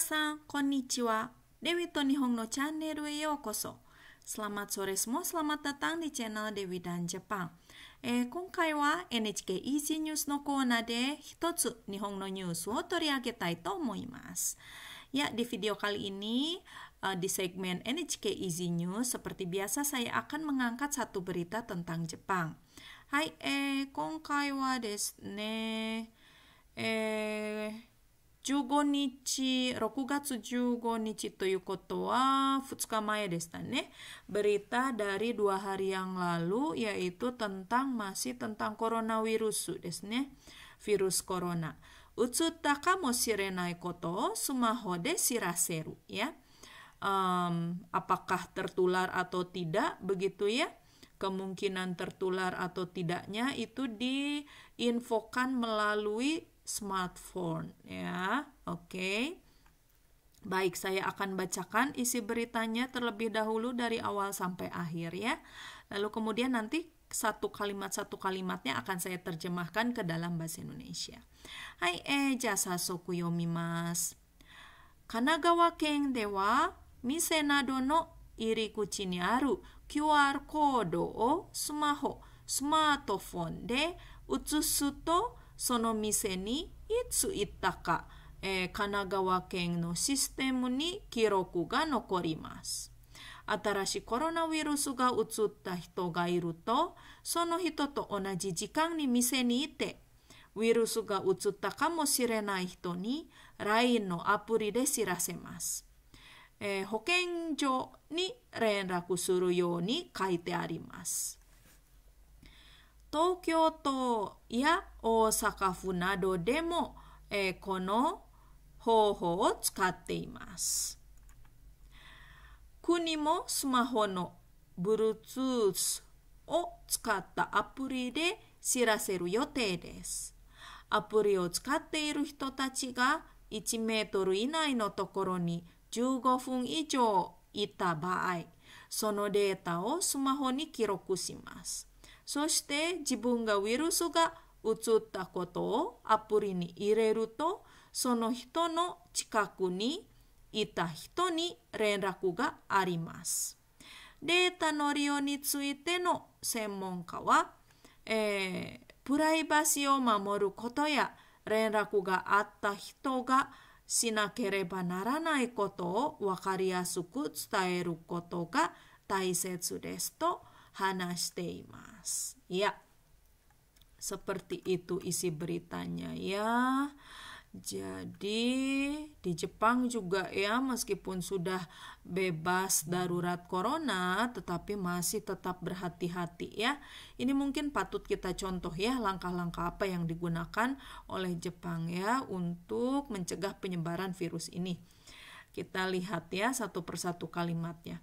Minasan, san, konnichiwa. Dewi to no Channel e yo koso. Selamat sore semua, selamat datang di channel Dewi dan Jepang. Eh, wa NHK Easy News de hitotsu news Ya di video kali ini uh, di segmen NHK Easy News seperti biasa saya akan mengangkat satu berita tentang Jepang. Hai, eh, eh. 15日6月15日ということは2 Berita dari dua hari yang lalu yaitu tentang masih tentang coronavirus desne, Virus corona. Utsutta kamoshirenai koto sumaho de siraseru ya. Um, apakah tertular atau tidak begitu ya? Kemungkinan tertular atau tidaknya itu diinfokan melalui smartphone ya. Oke. Okay. Baik, saya akan bacakan isi beritanya terlebih dahulu dari awal sampai akhir ya. Lalu kemudian nanti satu kalimat satu kalimatnya akan saya terjemahkan ke dalam bahasa Indonesia. Hai e jasa sokuyomi mas. Kanagawa keng dewa misenadono nado iri irikuchi aru QR o sumaho smartphone de utsusu to その店にいつ行ったか、えー、神奈川県のシステムに記録が残ります。新しいコロナウイルスが移った人がいると、その人と同じ時間に店にいて、ウイルスが移ったかもしれない人に LINE のアプリで知らせます。えー、保健所に連絡するように書いてあります。東京都や大阪府などでも、えー、この方法を使っています。国もスマホの Bluetooth を使ったアプリで知らせる予定です。アプリを使っている人たちが1メートル以内のところに15分以上いた場合、そのデータをスマホに記録します。そして自分がウイルスが移ったことをアプリに入れると、その人の近くにいた人に連絡があります。データの利用についての専門家は、えー、プライバシーを守ることや連絡があった人がしなければならないことを分かりやすく伝えることが大切ですと ya. Seperti itu isi beritanya ya. Jadi di Jepang juga ya meskipun sudah bebas darurat corona tetapi masih tetap berhati-hati ya. Ini mungkin patut kita contoh ya langkah-langkah apa yang digunakan oleh Jepang ya untuk mencegah penyebaran virus ini. Kita lihat ya satu persatu kalimatnya.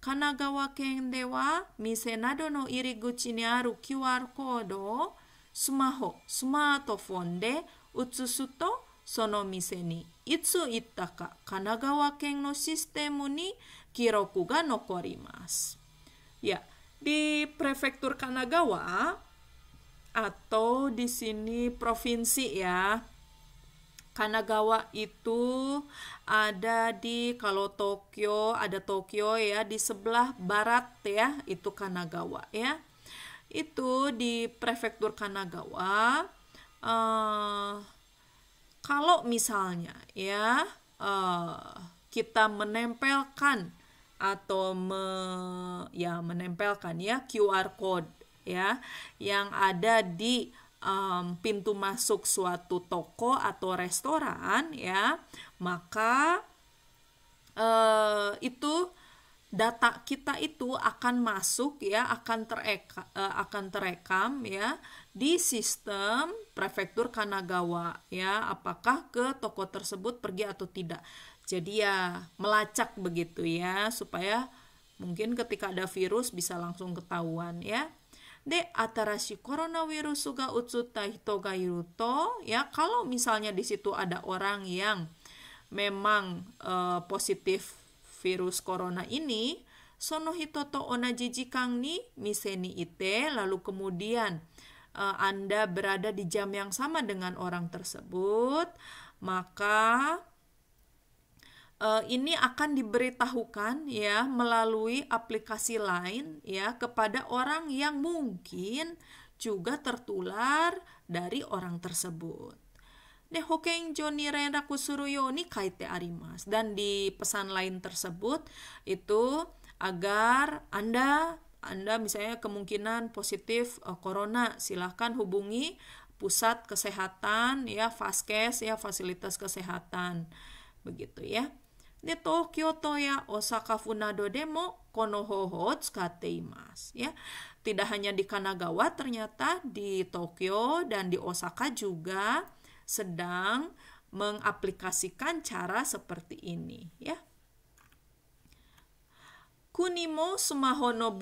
神奈川県では店などの入り口にある QR コードをスマホ、スマートフォンで写すとその店にいつ行ったか神奈川県のシステムに記録が残ります。Ya, di prefektur Kanagawa atau di sini provinsi ya. Kanagawa itu ada di kalau Tokyo ada Tokyo ya di sebelah barat ya itu Kanagawa ya itu di prefektur Kanagawa uh, kalau misalnya ya uh, kita menempelkan atau me, ya menempelkan ya QR code ya yang ada di um, pintu masuk suatu toko atau restoran ya maka uh, itu data kita itu akan masuk ya akan tereka, uh, akan terekam ya di sistem prefektur Kanagawa ya apakah ke toko tersebut pergi atau tidak jadi ya melacak begitu ya supaya mungkin ketika ada virus bisa langsung ketahuan ya で、新しいコロナウイルスが移った人がいると ya kalau misalnya di situ ada orang yang memang uh, positif virus corona ini sono hito to ona jijikang ni miseni ite lalu kemudian uh, Anda berada di jam yang sama dengan orang tersebut maka uh, ini akan diberitahukan ya melalui aplikasi lain ya kepada orang yang mungkin juga tertular dari orang tersebut. Ne hokeng joni rena kusuruyo ni kaite arimas dan di pesan lain tersebut itu agar Anda Anda misalnya kemungkinan positif uh, corona silahkan hubungi pusat kesehatan ya Faskes ya fasilitas kesehatan begitu ya. Tokyo, で、東京都 ya Osaka Funado demo konohoho tsukatteimasu ya. Tidak hanya di Kanagawa ternyata di Tokyo dan di Osaka juga sedang mengaplikasikan cara seperti ini ya. Kunimo sumaho no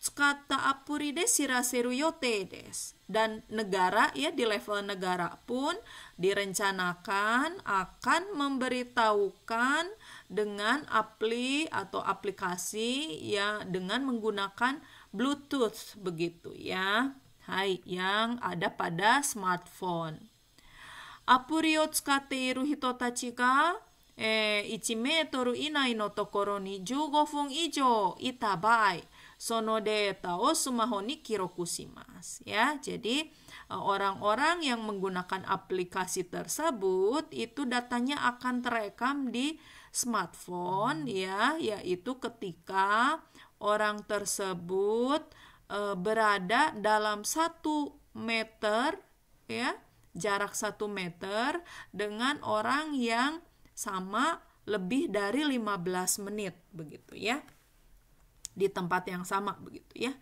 tsukata apuri de siraseru yote des. Dan negara ya di level negara pun direncanakan akan memberitahukan dengan apli atau aplikasi ya dengan menggunakan Bluetooth begitu ya. Hai yang ada pada smartphone. Apuri o tsukate iru hito tachi ga 1 eh, ni 15 itabai sono de tao sumahoni kirokusimas ya. Jadi e, orang-orang yang menggunakan aplikasi tersebut itu datanya akan terekam di smartphone ya, yaitu ketika orang tersebut e, berada dalam satu meter ya, jarak satu meter dengan orang yang sama lebih dari 15 menit begitu ya di tempat yang sama begitu ya.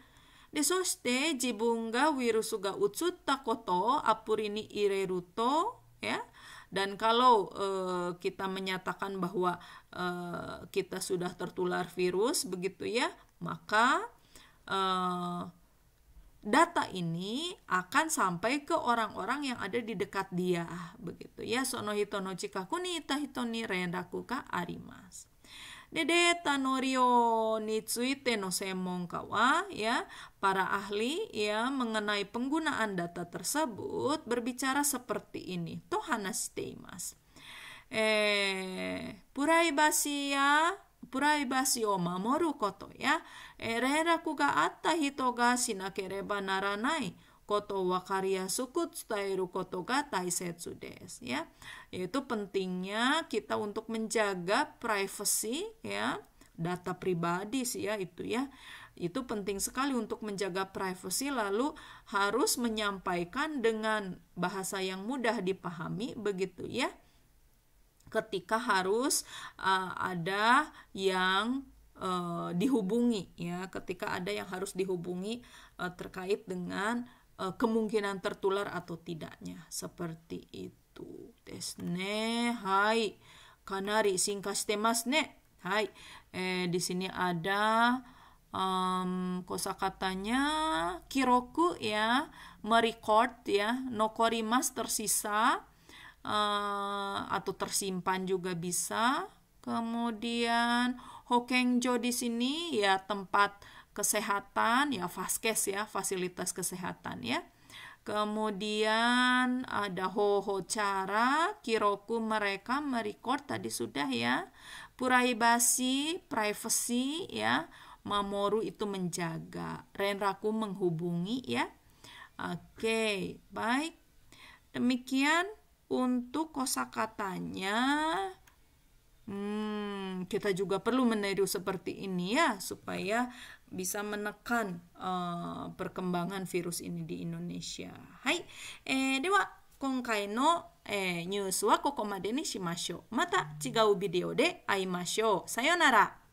jibunga takoto apurini ireruto ya. dan kalau e, kita menyatakan bahwa e, kita sudah tertular virus begitu ya, maka e, data ini akan sampai ke orang-orang yang ada di dekat dia begitu ya. Sono hitono chikaku ni rendaku ka arimas ya para ahli ya, mengenai penggunaan data tersebut berbicara seperti ini. Tohana Steimas. Eh, privacy ya, privacy o mamoru koto ya. Eh, reraku ga atta hito ga sinakereba naranai koto wa karya sukut stairu koto ga taisetsu des ya yaitu pentingnya kita untuk menjaga privacy ya data pribadi sih ya itu ya itu penting sekali untuk menjaga privasi lalu harus menyampaikan dengan bahasa yang mudah dipahami begitu ya ketika harus uh, ada yang uh, dihubungi ya ketika ada yang harus dihubungi uh, terkait dengan Eh, kemungkinan tertular atau tidaknya seperti itu desne hai kanari singkas temas ne hai eh, di sini ada um, kosakatanya kiroku ya merecord ya nokorimas tersisa uh, atau tersimpan juga bisa kemudian hokengjo di sini ya tempat kesehatan ya faskes ya fasilitas kesehatan ya kemudian ada hoho cara kiroku mereka merecord tadi sudah ya puraibasi privacy ya mamoru itu menjaga renraku menghubungi ya oke baik demikian untuk kosakatanya Hmm, kita juga perlu meniru seperti ini ya supaya bisa menekan uh, perkembangan virus ini di Indonesia. Hai, eh, dewa kongkai no eh, news wa koko made ni shimashou. Mata cigau video de aimashou. Sayonara.